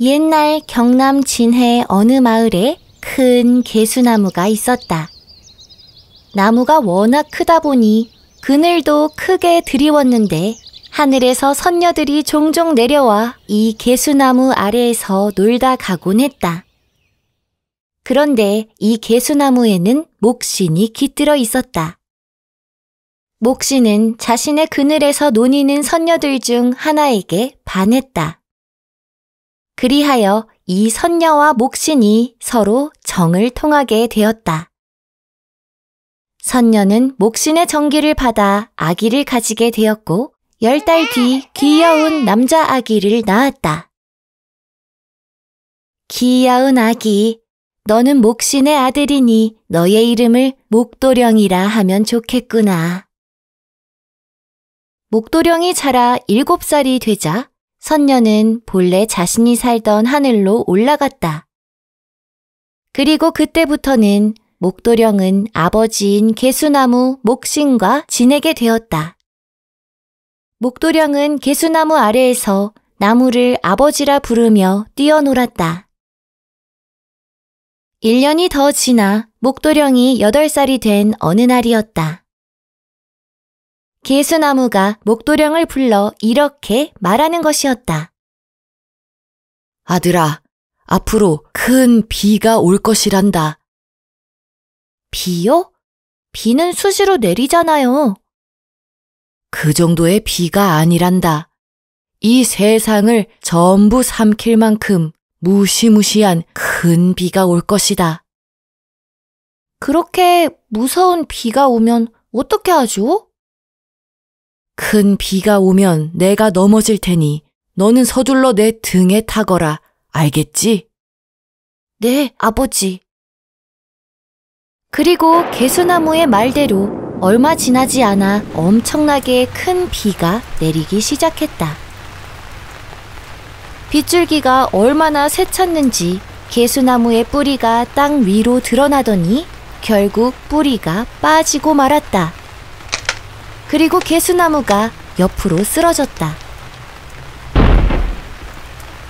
옛날 경남 진해 어느 마을에 큰 개수나무가 있었다. 나무가 워낙 크다 보니 그늘도 크게 드리웠는데 하늘에서 선녀들이 종종 내려와 이 개수나무 아래에서 놀다 가곤 했다. 그런데 이 개수나무에는 목신이 깃들어 있었다. 목신은 자신의 그늘에서 논이는 선녀들 중 하나에게 반했다. 그리하여 이 선녀와 목신이 서로 정을 통하게 되었다. 선녀는 목신의 정기를 받아 아기를 가지게 되었고 열 달 뒤 귀여운 남자 아기를 낳았다. 귀여운 아기, 너는 목신의 아들이니 너의 이름을 목도령이라 하면 좋겠구나. 목도령이 자라 일곱 살이 되자 선녀는 본래 자신이 살던 하늘로 올라갔다. 그리고 그때부터는 목도령은 아버지인 개수나무 목신과 지내게 되었다. 목도령은 개수나무 아래에서 나무를 아버지라 부르며 뛰어놀았다. 1년이 더 지나 목도령이 8살이 된 어느 날이었다. 개수나무가 목도령을 불러 이렇게 말하는 것이었다. 아들아, 앞으로 큰 비가 올 것이란다. 비요? 비는 수시로 내리잖아요. 그 정도의 비가 아니란다. 이 세상을 전부 삼킬 만큼 무시무시한 큰 비가 올 것이다. 그렇게 무서운 비가 오면 어떻게 하죠? 큰 비가 오면 내가 넘어질 테니 너는 서둘러 내 등에 타거라. 알겠지? 네, 아버지. 그리고 개수나무의 말대로 얼마 지나지 않아 엄청나게 큰 비가 내리기 시작했다. 빗줄기가 얼마나 새찼는지 개수나무의 뿌리가 땅 위로 드러나더니 결국 뿌리가 빠지고 말았다. 그리고 개수나무가 옆으로 쓰러졌다.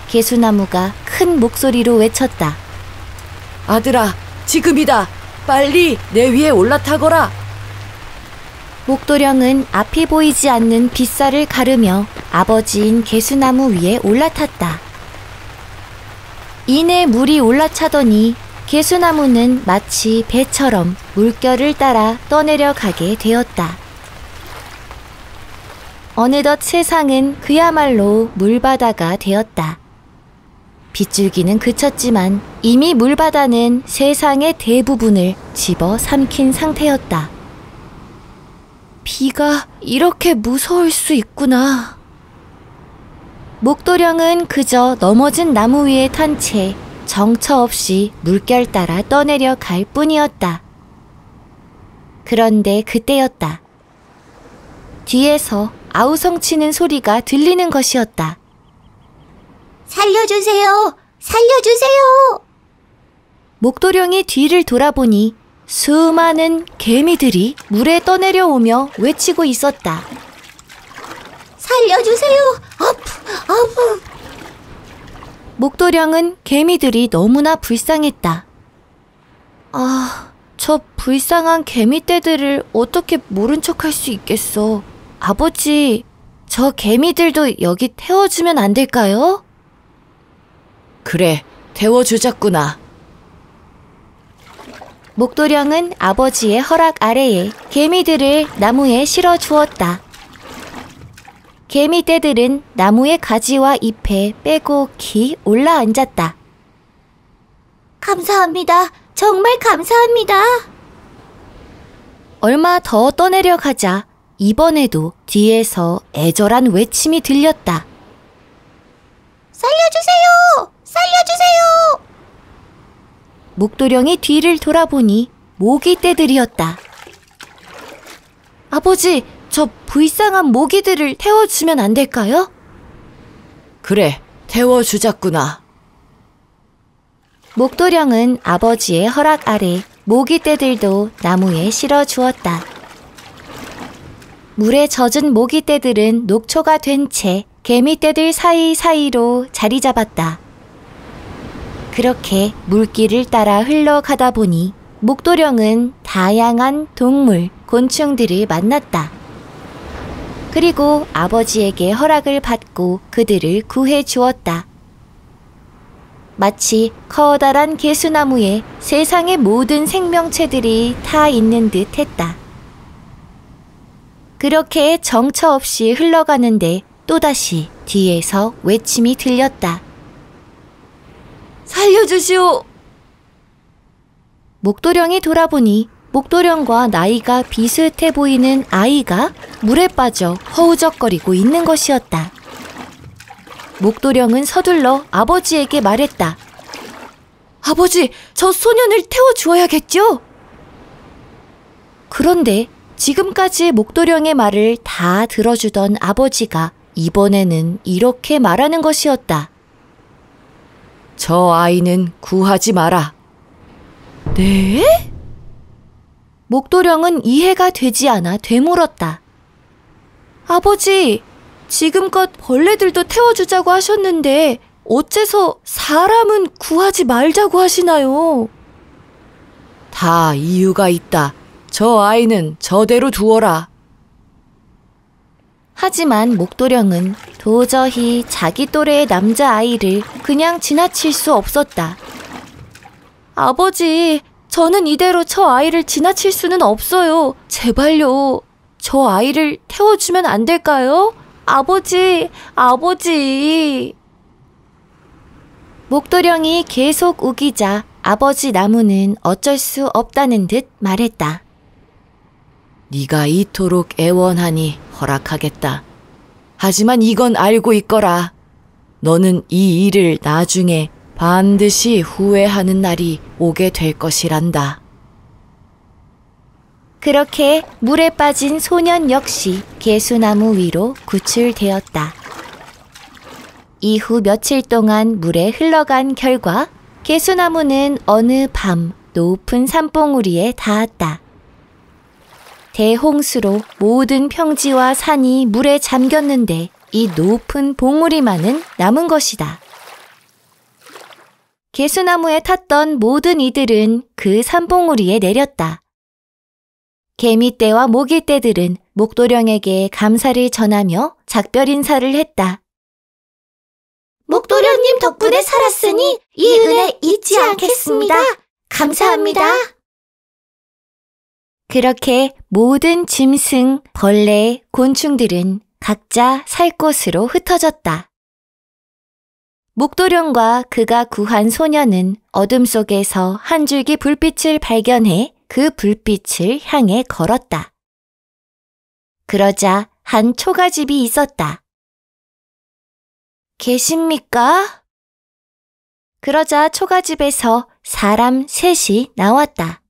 개수나무가 큰 목소리로 외쳤다. 아들아, 지금이다. 빨리 내 위에 올라타거라. 목도령은 앞이 보이지 않는 빗살을 가르며 아버지인 개수나무 위에 올라탔다. 이내 물이 올라차더니 개수나무는 마치 배처럼 물결을 따라 떠내려 가게 되었다. 어느덧 세상은 그야말로 물바다가 되었다. 빗줄기는 그쳤지만 이미 물바다는 세상의 대부분을 집어 삼킨 상태였다. 비가 이렇게 무서울 수 있구나. 목도령은 그저 넘어진 나무 위에 탄 채 정처 없이 물결 따라 떠내려 갈 뿐이었다. 그런데 그때였다. 뒤에서 아우성치는 소리가 들리는 것이었다. 살려주세요! 살려주세요! 목도령이 뒤를 돌아보니 수많은 개미들이 물에 떠내려오며 외치고 있었다. 살려주세요! 아프! 아프! 목도령은 개미들이 너무나 불쌍했다. 아, 저 불쌍한 개미떼들을 어떻게 모른 척할 수 있겠어. 아버지, 저 개미들도 여기 태워주면 안 될까요? 그래, 태워주자꾸나. 목도령은 아버지의 허락 아래에 개미들을 나무에 실어 주었다. 개미 떼들은 나무의 가지와 잎에 빼곡히 올라앉았다. 감사합니다. 정말 감사합니다. 얼마 더 떠내려 가자. 이번에도 뒤에서 애절한 외침이 들렸다. 살려주세요! 살려주세요! 목도령이 뒤를 돌아보니 모기떼들이었다. 아버지, 저 불쌍한 모기들을 태워주면 안 될까요? 그래, 태워주자꾸나. 목도령은 아버지의 허락 아래 모기떼들도 나무에 실어 주었다. 물에 젖은 모기떼들은 녹초가 된 채 개미떼들 사이사이로 자리 잡았다. 그렇게 물길을 따라 흘러가다 보니 목도령은 다양한 동물, 곤충들을 만났다. 그리고 아버지에게 허락을 받고 그들을 구해 주었다. 마치 커다란 개수나무에 세상의 모든 생명체들이 타 있는 듯 했다. 그렇게 정처 없이 흘러가는데 또다시 뒤에서 외침이 들렸다. 살려주시오! 목도령이 돌아보니 목도령과 나이가 비슷해 보이는 아이가 물에 빠져 허우적거리고 있는 것이었다. 목도령은 서둘러 아버지에게 말했다. 아버지, 저 소년을 태워주어야겠죠? 그런데 지금까지 목도령의 말을 다 들어주던 아버지가 이번에는 이렇게 말하는 것이었다. 저 아이는 구하지 마라. 네? 목도령은 이해가 되지 않아 되물었다. 아버지, 지금껏 벌레들도 태워주자고 하셨는데 어째서 사람은 구하지 말자고 하시나요? 다 이유가 있다. 저 아이는 저대로 두어라. 하지만 목도령은 도저히 자기 또래의 남자아이를 그냥 지나칠 수 없었다. 아버지, 저는 이대로 저 아이를 지나칠 수는 없어요. 제발요. 저 아이를 태워주면 안 될까요? 아버지, 아버지. 목도령이 계속 우기자 아버지 나무는 어쩔 수 없다는 듯 말했다. 네가 이토록 애원하니 허락하겠다. 하지만 이건 알고 있거라. 너는 이 일을 나중에 반드시 후회하는 날이 오게 될 것이란다. 그렇게 물에 빠진 소년 역시 개수나무 위로 구출되었다. 이후 며칠 동안 물에 흘러간 결과 개수나무는 어느 밤 높은 산봉우리에 닿았다. 대홍수로 모든 평지와 산이 물에 잠겼는데 이 높은 봉우리만은 남은 것이다. 개수나무에 탔던 모든 이들은 그 산봉우리에 내렸다. 개미떼와 모기떼들은 목도령에게 감사를 전하며 작별 인사를 했다. 목도령님 덕분에 살았으니 이 은혜 잊지 않겠습니다. 감사합니다. 그렇게 모든 짐승, 벌레, 곤충들은 각자 살 곳으로 흩어졌다. 목도령과 그가 구한 소녀는 어둠 속에서 한 줄기 불빛을 발견해 그 불빛을 향해 걸었다. 그러자 한 초가집이 있었다. 계십니까? 그러자 초가집에서 사람 셋이 나왔다.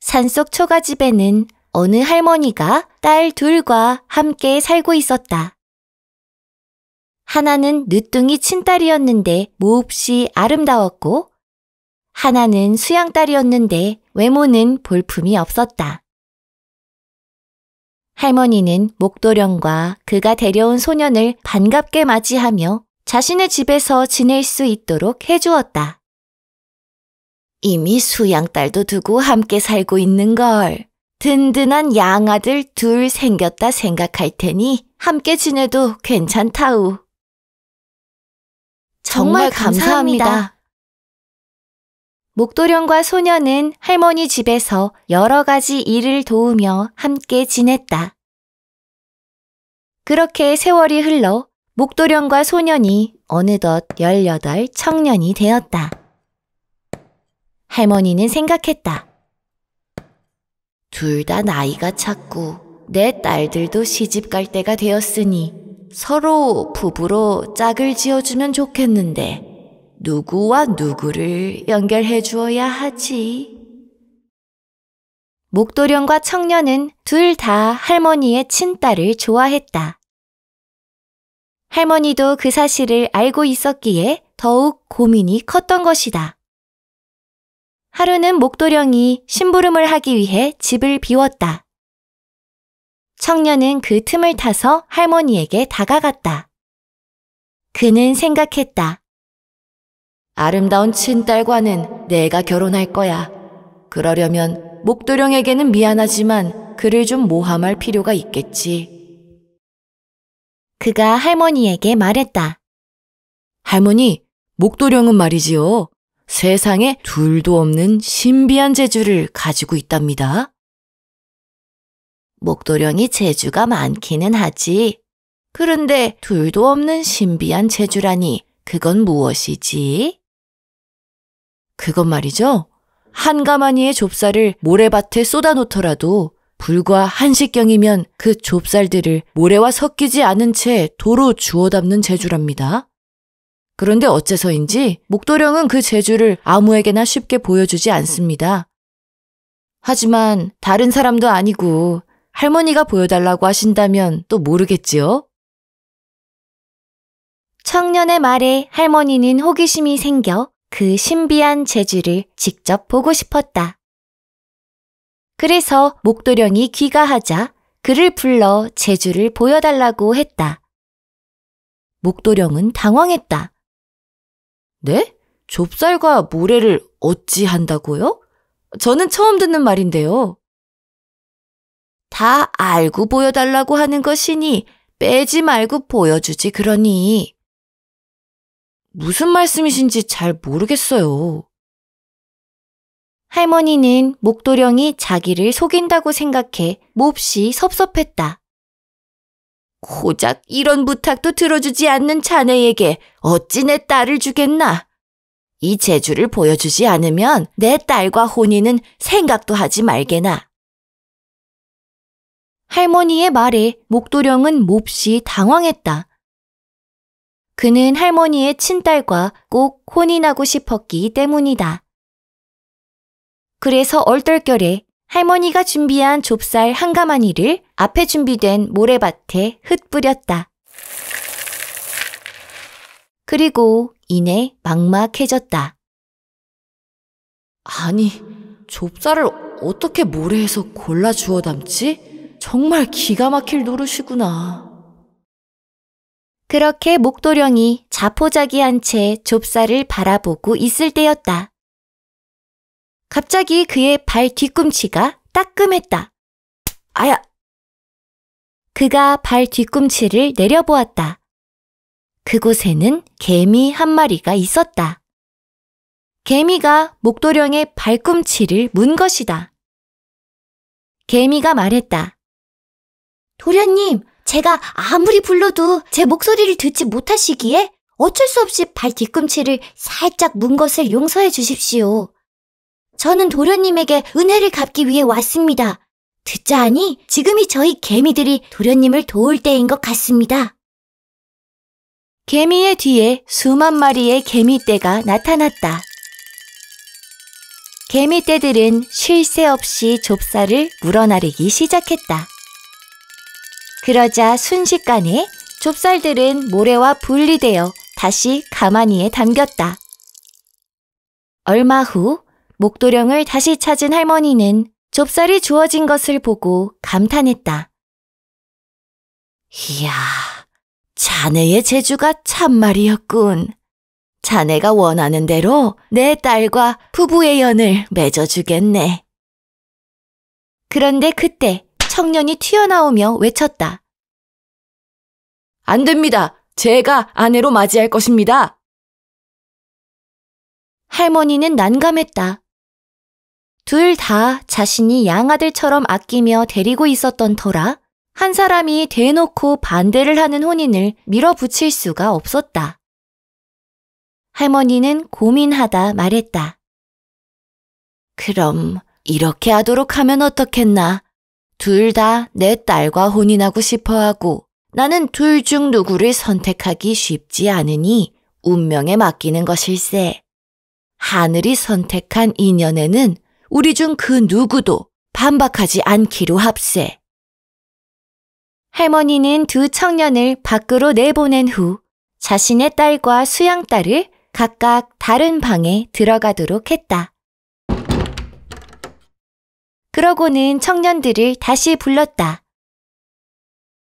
산속 초가집에는 어느 할머니가 딸 둘과 함께 살고 있었다. 하나는 늦둥이 친딸이었는데 몹시 아름다웠고 하나는 수양딸이었는데 외모는 볼품이 없었다. 할머니는 목도령과 그가 데려온 소년을 반갑게 맞이하며 자신의 집에서 지낼 수 있도록 해주었다. 이미 수양딸도 두고 함께 살고 있는 걸. 든든한 양아들 둘 생겼다 생각할 테니 함께 지내도 괜찮다우. 정말, 감사합니다. 감사합니다. 목도령과 소녀는 할머니 집에서 여러 가지 일을 도우며 함께 지냈다. 그렇게 세월이 흘러 목도령과 소년이 어느덧 18 청년이 되었다. 할머니는 생각했다. 둘 다 나이가 찼고 내 딸들도 시집 갈 때가 되었으니 서로 부부로 짝을 지어주면 좋겠는데 누구와 누구를 연결해 주어야 하지. 목도령과 청년은 둘 다 할머니의 친딸을 좋아했다. 할머니도 그 사실을 알고 있었기에 더욱 고민이 컸던 것이다. 하루는 목도령이 심부름을 하기 위해 집을 비웠다. 청년은 그 틈을 타서 할머니에게 다가갔다. 그는 생각했다. 아름다운 친딸과는 내가 결혼할 거야. 그러려면 목도령에게는 미안하지만 그를 좀 모함할 필요가 있겠지. 그가 할머니에게 말했다. 할머니, 목도령은 말이지요. 세상에 둘도 없는 신비한 재주를 가지고 있답니다. 목도령이 재주가 많기는 하지. 그런데 둘도 없는 신비한 재주라니 그건 무엇이지? 그건 말이죠. 한 가마니의 좁쌀을 모래밭에 쏟아놓더라도 불과 한식경이면 그 좁쌀들을 모래와 섞이지 않은 채 도로 주워 담는 재주랍니다. 그런데 어째서인지 목도령은 그 재주를 아무에게나 쉽게 보여주지 않습니다. 하지만 다른 사람도 아니고 할머니가 보여달라고 하신다면 또 모르겠지요? 청년의 말에 할머니는 호기심이 생겨 그 신비한 재주를 직접 보고 싶었다. 그래서 목도령이 귀가하자 그를 불러 재주를 보여달라고 했다. 목도령은 당황했다. 네? 좁쌀과 모래를 어찌 한다고요? 저는 처음 듣는 말인데요. 다 알고 보여달라고 하는 것이니 빼지 말고 보여주지 그러니. 무슨 말씀이신지 잘 모르겠어요. 할머니는 목도령이 자기를 속인다고 생각해 몹시 섭섭했다. 고작 이런 부탁도 들어주지 않는 자네에게 어찌 내 딸을 주겠나? 이 재주를 보여주지 않으면 내 딸과 혼인은 생각도 하지 말게나. 할머니의 말에 목도령은 몹시 당황했다. 그는 할머니의 친딸과 꼭 혼인하고 싶었기 때문이다. 그래서 얼떨결에 할머니가 준비한 좁쌀 한 가마니를 앞에 준비된 모래밭에 흩뿌렸다. 그리고 이내 막막해졌다. 아니, 좁쌀을 어떻게 모래에서 골라 주워 담지? 정말 기가 막힐 노릇이구나. 그렇게 목도령이 자포자기한 채 좁쌀을 바라보고 있을 때였다. 갑자기 그의 발 뒤꿈치가 따끔했다. 아야! 그가 발 뒤꿈치를 내려보았다. 그곳에는 개미 한 마리가 있었다. 개미가 목도령의 발꿈치를 문 것이다. 개미가 말했다. 도련님, 제가 아무리 불러도 제 목소리를 듣지 못하시기에 어쩔 수 없이 발 뒤꿈치를 살짝 문 것을 용서해 주십시오. 저는 도련님에게 은혜를 갚기 위해 왔습니다. 듣자 하니 지금이 저희 개미들이 도련님을 도울 때인 것 같습니다. 개미의 뒤에 수만 마리의 개미떼가 나타났다. 개미떼들은 쉴 새 없이 좁쌀을 물어나르기 시작했다. 그러자 순식간에 좁쌀들은 모래와 분리되어 다시 가마니에 담겼다. 얼마 후 목도령을 다시 찾은 할머니는 좁쌀이 주어진 것을 보고 감탄했다. 이야, 자네의 재주가 참말이었군. 자네가 원하는 대로 내 딸과 부부의 연을 맺어주겠네. 그런데 그때 청년이 튀어나오며 외쳤다. 안 됩니다. 제가 아내로 맞이할 것입니다. 할머니는 난감했다. 둘다 자신이 양아들처럼 아끼며 데리고 있었던 터라 한 사람이 대놓고 반대를 하는 혼인을 밀어붙일 수가 없었다. 할머니는 고민하다 말했다. 그럼 이렇게 하도록 하면 어떻겠나? 둘 다 내 딸과 혼인하고 싶어 하고 나는 둘 중 누구를 선택하기 쉽지 않으니 운명에 맡기는 것일세. 하늘이 선택한 인연에는 우리 중 그 누구도 반박하지 않기로 합세. 할머니는 두 청년을 밖으로 내보낸 후 자신의 딸과 수양딸을 각각 다른 방에 들어가도록 했다. 그러고는 청년들을 다시 불렀다.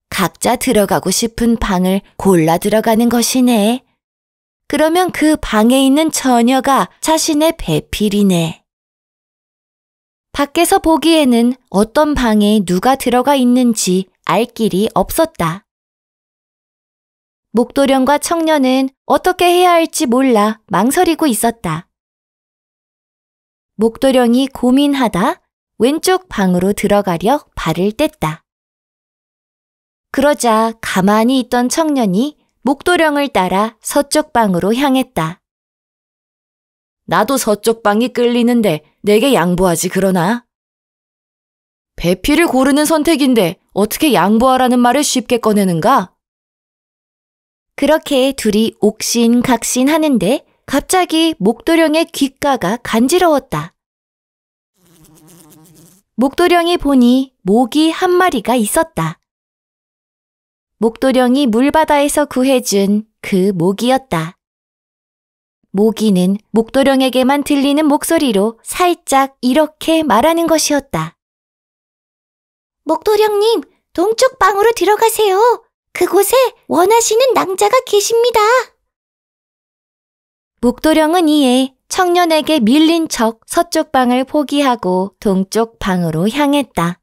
각자 들어가고 싶은 방을 골라 들어가는 것이네. 그러면 그 방에 있는 처녀가 자신의 배필이네. 밖에서 보기에는 어떤 방에 누가 들어가 있는지 알 길이 없었다. 목도령과 청년은 어떻게 해야 할지 몰라 망설이고 있었다. 목도령이 고민하다 왼쪽 방으로 들어가려 발을 뗐다. 그러자 가만히 있던 청년이 목도령을 따라 서쪽 방으로 향했다. 나도 서쪽 방이 끌리는데 내게 양보하지 그러나? 배피를 고르는 선택인데 어떻게 양보하라는 말을 쉽게 꺼내는가? 그렇게 둘이 옥신각신 하는데 갑자기 목도령의 귓가가 간지러웠다. 목도령이 보니 모기 한 마리가 있었다. 목도령이 물바다에서 구해준 그 모기였다. 모기는 목도령에게만 들리는 목소리로 살짝 이렇게 말하는 것이었다. 목도령님, 동쪽 방으로 들어가세요. 그곳에 원하시는 낭자가 계십니다. 목도령은 이에 청년에게 밀린 척 서쪽 방을 포기하고 동쪽 방으로 향했다.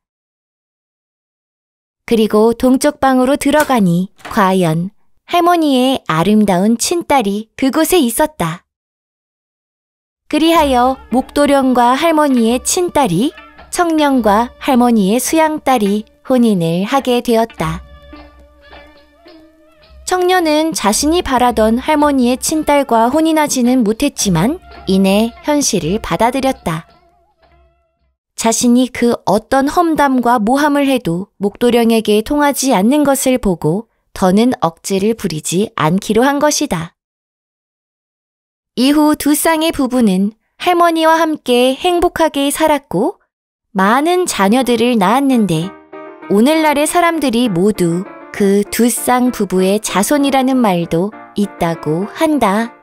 그리고 동쪽 방으로 들어가니 과연 할머니의 아름다운 친딸이 그곳에 있었다. 그리하여 목도령과 할머니의 친딸이 청년과 할머니의 수양딸이 혼인을 하게 되었다. 청년은 자신이 바라던 할머니의 친딸과 혼인하지는 못했지만 이내 현실을 받아들였다. 자신이 그 어떤 험담과 모함을 해도 목도령에게 통하지 않는 것을 보고 더는 억지를 부리지 않기로 한 것이다. 이후 두 쌍의 부부는 할머니와 함께 행복하게 살았고 많은 자녀들을 낳았는데 오늘날의 사람들이 모두 그 두 쌍 부부의 자손이라는 말도 있다고 한다.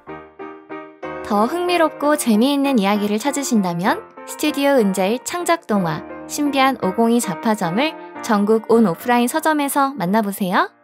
더 흥미롭고 재미있는 이야기를 찾으신다면 스튜디오 은자일 창작동화 신비한 502 잡화점을 전국 온 오프라인 서점에서 만나보세요.